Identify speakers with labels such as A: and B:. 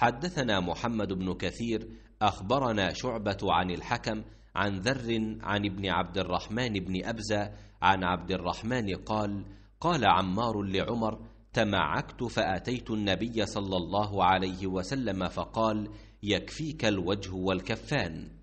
A: حدثنا محمد بن كثير
B: اخبرنا شعبه عن الحكم عن ذر عن ابن عبد الرحمن بن ابزه عن عبد الرحمن قال قال عمار لعمر تمعكت فاتيت النبي صلى الله عليه وسلم فقال يكفيك
A: الوجه والكفان